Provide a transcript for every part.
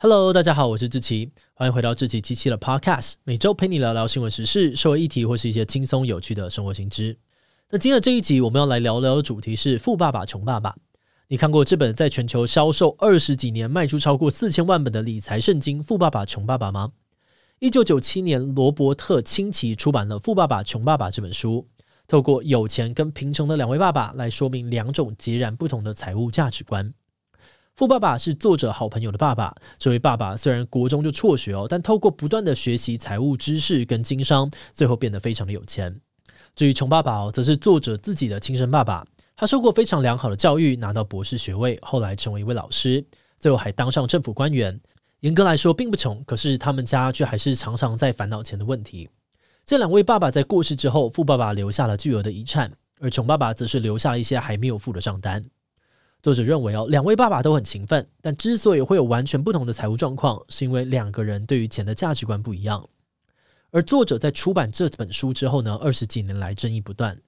Hello，大家好，我是志奇，欢迎回到志奇七七的 Podcast，每周陪你聊聊新闻时事、社会议题或是一些轻松有趣的生活新知。那今日这一集我们要来聊聊的主题是《富爸爸穷爸爸》。你看过这本在全球销售二十几年、卖出超过四千万本的理财圣经《富爸爸穷爸爸》吗？一九九七年，罗伯特清崎出版了《富爸爸穷爸爸》这本书，透过有钱跟贫穷的两位爸爸来说明两种截然不同的财务价值观。富爸爸是作者好朋友的爸爸，这位爸爸虽然国中就辍学哦，但透过不断的学习财务知识跟经商，最后变得非常的有钱。至于穷爸爸哦，则是作者自己的亲生爸爸，他受过非常良好的教育，拿到博士学位，后来成为一位老师，最后还当上政府官员。严格来说并不穷，可是他们家却还是常常在烦恼钱的问题。这两位爸爸在过世之后，富爸爸留下了巨额的遗产，而穷爸爸则是留下了一些还没有付的账单。作者认为哦，两位爸爸都很勤奋，但之所以会有完全不同的财务状况，是因为两个人对于钱的价值观不一样。而作者在出版这本书之后呢，二十几年来争议不断，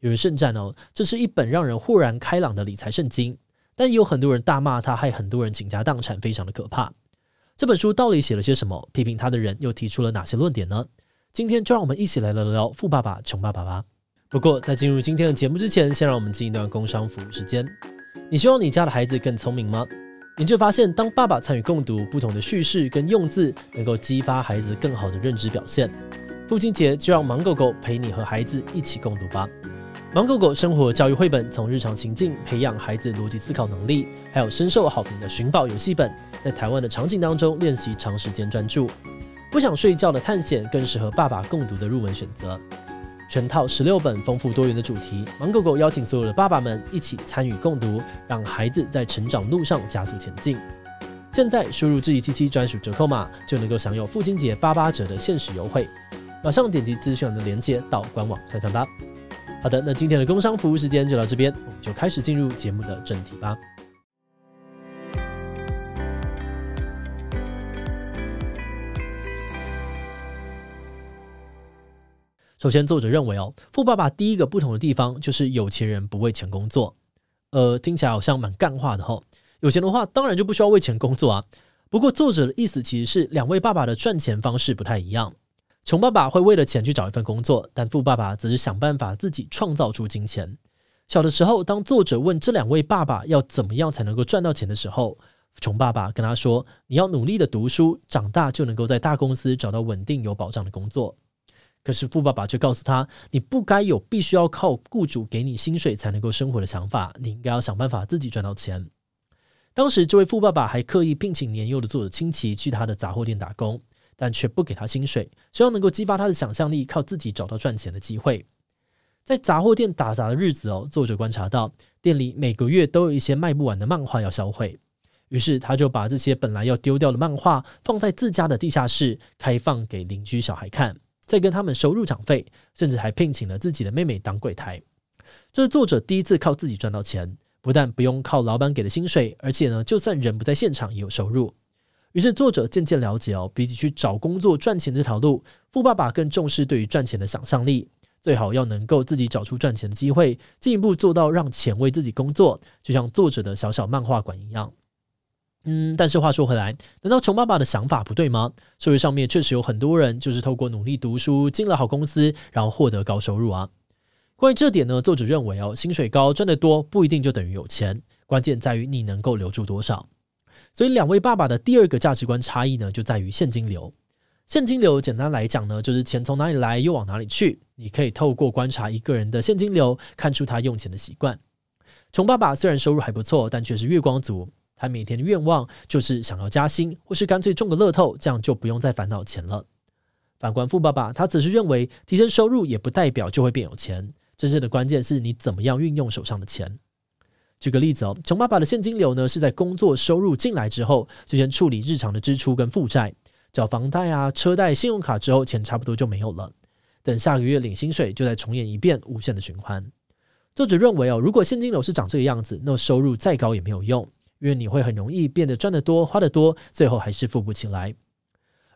有人盛赞哦，这是一本让人豁然开朗的理财圣经，但也有很多人大骂他，害很多人倾家荡产，非常的可怕。这本书到底写了些什么？批评他的人又提出了哪些论点呢？今天就让我们一起来聊聊《富爸爸穷爸爸》吧。不过在进入今天的节目之前，先让我们进一段工商服务时间。你希望你家的孩子更聪明吗？研究发现，当爸爸参与共读不同的叙事跟用字，能够激发孩子更好的认知表现。父亲节就让盲狗狗陪你和孩子一起共读吧。盲狗狗生活教育绘本，从日常情境培养孩子逻辑思考能力，还有深受好评的寻宝游戏本，在台湾的场景当中练习长时间专注。不想睡觉的探险，更适合爸爸共读的入门选择。全套十六本丰富多元的主题，芒狗狗邀请所有的爸爸们一起参与共读，让孩子在成长路上加速前进。现在输入智怡七七专属折扣码，就能够享有父亲节八八折的限时优惠。马上点击资讯栏的链接到官网看看吧。好的，那今天的工商服务时间就到这边，我们就开始进入节目的正题吧。首先，作者认为哦，富爸爸第一个不同的地方就是有钱人不为钱工作。呃，听起来好像蛮干话的吼。有钱的话，当然就不需要为钱工作啊。不过，作者的意思其实是两位爸爸的赚钱方式不太一样。穷爸爸会为了钱去找一份工作，但富爸爸则是想办法自己创造出金钱。小的时候，当作者问这两位爸爸要怎么样才能够赚到钱的时候，穷爸爸跟他说：“你要努力的读书，长大就能够在大公司找到稳定有保障的工作。”可是富爸爸却告诉他：“你不该有必须要靠雇主给你薪水才能够生活的想法，你应该要想办法自己赚到钱。”当时，这位富爸爸还刻意聘请年幼的作者亲戚去他的杂货店打工，但却不给他薪水，希望能够激发他的想象力，靠自己找到赚钱的机会。在杂货店打杂的日子哦，作者观察到店里每个月都有一些卖不完的漫画要销毁，于是他就把这些本来要丢掉的漫画放在自家的地下室，开放给邻居小孩看。在跟他们收入场费，甚至还聘请了自己的妹妹当柜台。这是作者第一次靠自己赚到钱，不但不用靠老板给的薪水，而且呢，就算人不在现场也有收入。于是作者渐渐了解哦，比起去找工作赚钱这条路，富爸爸更重视对于赚钱的想象力，最好要能够自己找出赚钱的机会，进一步做到让钱为自己工作，就像作者的小小漫画馆一样。嗯，但是话说回来，难道穷爸爸的想法不对吗？社会上面确实有很多人就是透过努力读书进了好公司，然后获得高收入啊。关于这点呢，作者认为哦，薪水高赚得多不一定就等于有钱，关键在于你能够留住多少。所以两位爸爸的第二个价值观差异呢，就在于现金流。现金流简单来讲呢，就是钱从哪里来又往哪里去。你可以透过观察一个人的现金流，看出他用钱的习惯。穷爸爸虽然收入还不错，但却是月光族。他每天的愿望就是想要加薪，或是干脆中个乐透，这样就不用再烦恼钱了。反观富爸爸，他只是认为提升收入也不代表就会变有钱，真正的关键是你怎么样运用手上的钱。举个例子哦，穷爸爸的现金流呢是在工作收入进来之后，就先处理日常的支出跟负债，缴房贷啊、车贷、信用卡之后，钱差不多就没有了。等下个月领薪水，就再重演一遍无限的循环。作者认为哦，如果现金流是长这个样子，那收入再高也没有用。因为你会很容易变得赚得多、花得多，最后还是富不起来。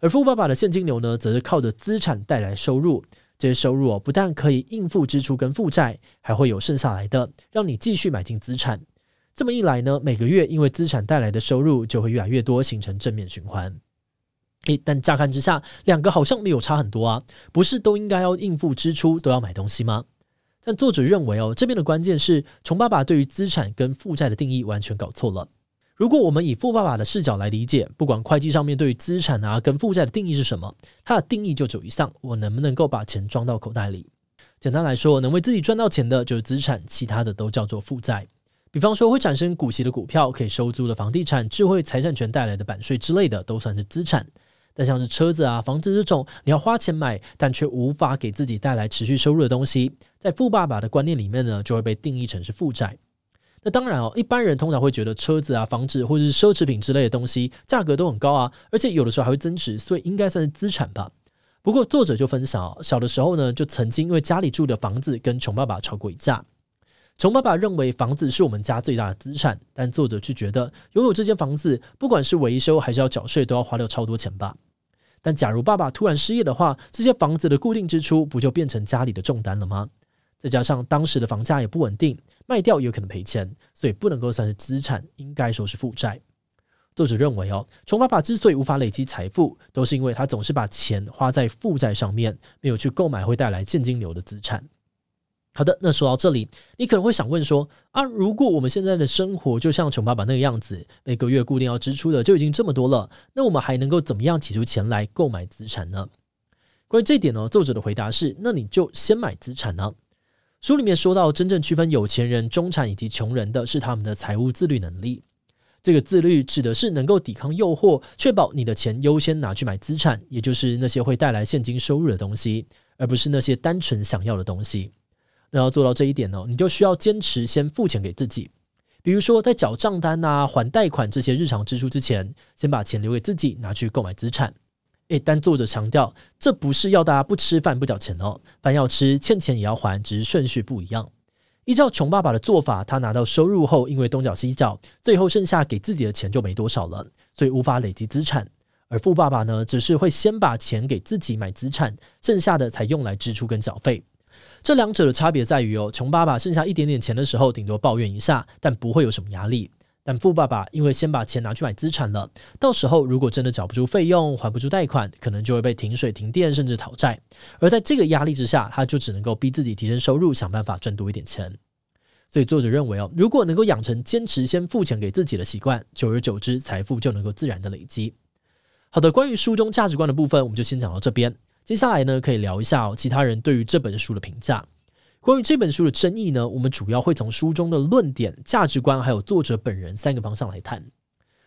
而富爸爸的现金流呢，则是靠着资产带来收入，这些收入哦，不但可以应付支出跟负债，还会有剩下来的，让你继续买进资产。这么一来呢，每个月因为资产带来的收入就会越来越多，形成正面循环。诶，但乍看之下，两个好像没有差很多啊，不是都应该要应付支出、都要买东西吗？但作者认为哦，这边的关键是穷爸爸对于资产跟负债的定义完全搞错了。如果我们以富爸爸的视角来理解，不管会计上面对于资产啊跟负债的定义是什么，它的定义就只以上：我能不能够把钱装到口袋里？简单来说，能为自己赚到钱的就是资产，其他的都叫做负债。比方说会产生股息的股票、可以收租的房地产、智慧财产权带来的版税之类的，都算是资产。但像是车子啊、房子这种，你要花钱买，但却无法给自己带来持续收入的东西。在富爸爸的观念里面呢，就会被定义成是负债。那当然哦，一般人通常会觉得车子啊、房子或者是奢侈品之类的东西价格都很高啊，而且有的时候还会增值，所以应该算是资产吧。不过作者就分享哦，小的时候呢，就曾经因为家里住的房子跟穷爸爸吵过一架。穷爸爸认为房子是我们家最大的资产，但作者却觉得拥有这间房子，不管是维修还是要缴税，都要花掉超多钱吧。但假如爸爸突然失业的话，这些房子的固定支出不就变成家里的重担了吗？再加上当时的房价也不稳定，卖掉也有可能赔钱，所以不能够算是资产，应该说是负债。作者认为哦，穷爸爸之所以无法累积财富，都是因为他总是把钱花在负债上面，没有去购买会带来现金流的资产。好的，那说到这里，你可能会想问说啊，如果我们现在的生活就像穷爸爸那个样子，每个月固定要支出的就已经这么多了，那我们还能够怎么样挤出钱来购买资产呢？关于这点呢，作者的回答是：那你就先买资产呢。书里面说到，真正区分有钱人、中产以及穷人的是他们的财务自律能力。这个自律指的是能够抵抗诱惑，确保你的钱优先拿去买资产，也就是那些会带来现金收入的东西，而不是那些单纯想要的东西。然后做到这一点呢，你就需要坚持先付钱给自己，比如说在缴账单啊、还贷款这些日常支出之前，先把钱留给自己，拿去购买资产。诶，但作者强调，这不是要大家不吃饭不缴钱哦，饭要吃，欠钱也要还，只是顺序不一样。依照穷爸爸的做法，他拿到收入后，因为东缴西缴，最后剩下给自己的钱就没多少了，所以无法累积资产。而富爸爸呢，只是会先把钱给自己买资产，剩下的才用来支出跟缴费。这两者的差别在于哦，穷爸爸剩下一点点钱的时候，顶多抱怨一下，但不会有什么压力。但富爸爸因为先把钱拿去买资产了，到时候如果真的找不出费用，还不出贷款，可能就会被停水停电，甚至讨债。而在这个压力之下，他就只能够逼自己提升收入，想办法赚多一点钱。所以作者认为哦，如果能够养成坚持先付钱给自己的习惯，久而久之，财富就能够自然的累积。好的，关于书中价值观的部分，我们就先讲到这边。接下来呢，可以聊一下哦，其他人对于这本书的评价。关于这本书的争议呢，我们主要会从书中的论点、价值观，还有作者本人三个方向来谈。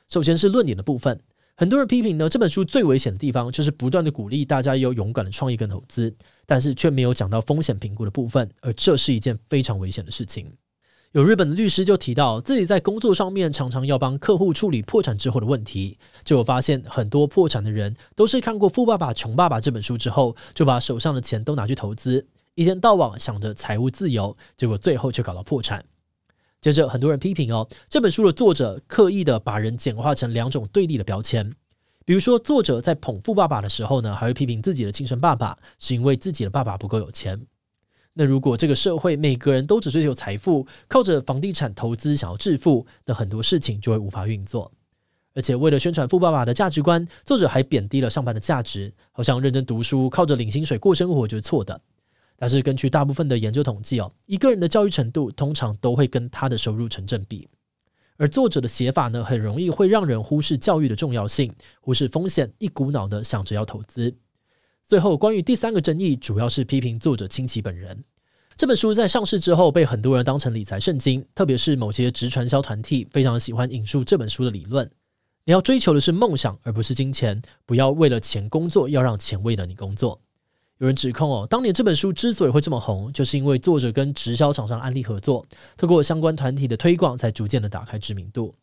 首先是论点的部分，很多人批评呢，这本书最危险的地方就是不断的鼓励大家要勇敢的创业跟投资，但是却没有讲到风险评估的部分，而这是一件非常危险的事情。有日本的律师就提到，自己在工作上面常常要帮客户处理破产之后的问题，就有发现很多破产的人都是看过《富爸爸穷爸爸》这本书之后，就把手上的钱都拿去投资。一天到晚想着财务自由，结果最后却搞到破产。接着，很多人批评哦，这本书的作者刻意的把人简化成两种对立的标签，比如说作者在捧富爸爸的时候呢，还会批评自己的亲生爸爸，是因为自己的爸爸不够有钱。那如果这个社会每个人都只追求财富，靠着房地产投资想要致富的很多事情就会无法运作。而且，为了宣传富爸爸的价值观，作者还贬低了上班的价值，好像认真读书，靠着领薪水过生活就是错的。但是根据大部分的研究统计哦，一个人的教育程度通常都会跟他的收入成正比。而作者的写法呢，很容易会让人忽视教育的重要性，忽视风险，一股脑的想着要投资。最后，关于第三个争议，主要是批评作者亲戚本人。这本书在上市之后被很多人当成理财圣经，特别是某些直传销团体非常喜欢引述这本书的理论。你要追求的是梦想，而不是金钱。不要为了钱工作，要让钱为了你工作。有人指控哦，当年这本书之所以会这么红，就是因为作者跟直销厂商安利合作，透过相关团体的推广，才逐渐的打开知名度。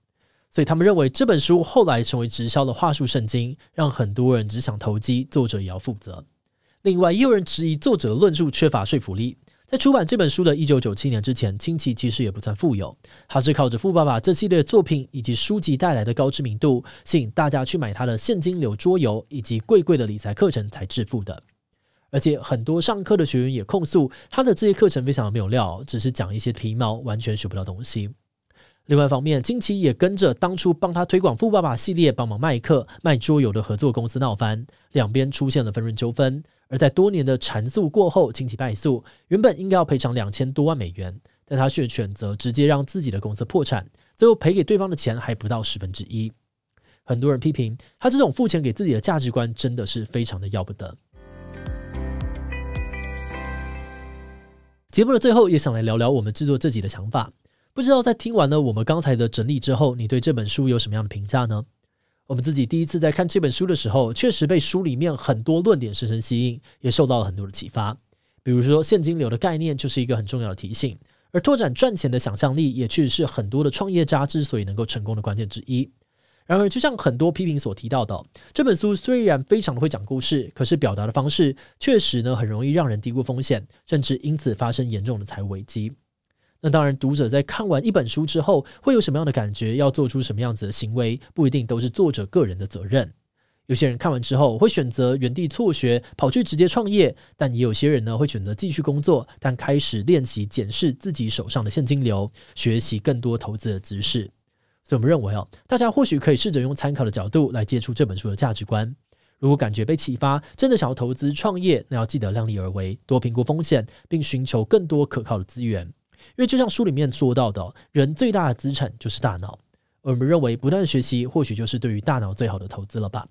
所以他们认为这本书后来成为直销的话术圣经，让很多人只想投机，作者也要负责。另外，也有人质疑作者的论述缺乏说服力。在出版这本书的一九九七年之前，清奇其实也不算富有，他是靠着《富爸爸》这系列作品以及书籍带来的高知名度，吸引大家去买他的现金流桌游以及贵贵的理财课程才致富的。而且很多上课的学员也控诉他的这些课程非常的没有料，只是讲一些皮毛，完全学不到东西。另外一方面，金奇也跟着当初帮他推广《富爸爸》系列、帮忙卖课、卖桌游的合作公司闹翻，两边出现了纷争纠纷。而在多年的缠诉过后，金奇败诉，原本应该要赔偿两千多万美元，但他却选择直接让自己的公司破产，最后赔给对方的钱还不到十分之一。很多人批评他这种付钱给自己的价值观真的是非常的要不得。节目的最后也想来聊聊我们制作自己的想法，不知道在听完了我们刚才的整理之后，你对这本书有什么样的评价呢？我们自己第一次在看这本书的时候，确实被书里面很多论点深深吸引，也受到了很多的启发。比如说现金流的概念就是一个很重要的提醒，而拓展赚钱的想象力也确实是很多的创业家之所以能够成功的关键之一。然而，就像很多批评所提到的，这本书虽然非常的会讲故事，可是表达的方式确实呢很容易让人低估风险，甚至因此发生严重的财务危机。那当然，读者在看完一本书之后会有什么样的感觉，要做出什么样子的行为，不一定都是作者个人的责任。有些人看完之后会选择原地辍学，跑去直接创业；但也有些人呢会选择继续工作，但开始练习检视自己手上的现金流，学习更多投资的知识。所以我们认为哦，大家或许可以试着用参考的角度来接触这本书的价值观。如果感觉被启发，真的想要投资创业，那要记得量力而为，多评估风险，并寻求更多可靠的资源。因为就像书里面说到的，人最大的资产就是大脑。我们认为不断学习或许就是对于大脑最好的投资了吧。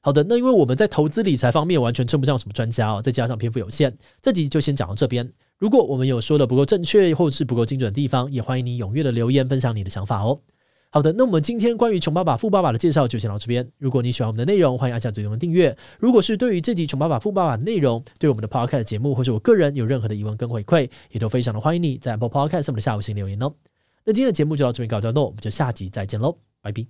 好的，那因为我们在投资理财方面完全称不上什么专家哦，再加上篇幅有限，这集就先讲到这边。如果我们有说的不够正确或是不够精准的地方，也欢迎你踊跃的留言分享你的想法哦。好的，那我们今天关于穷爸爸富爸爸的介绍就先到这边。如果你喜欢我们的内容，欢迎按下左上的订阅。如果是对于这集穷爸爸富爸爸的内容，对我们的 Podcast 节目或是我个人有任何的疑问跟回馈，也都非常的欢迎你在 Apple Podcast 上面的下午写留言哦。那今天的节目就到这边告一段落，我们就下集再见喽，拜拜。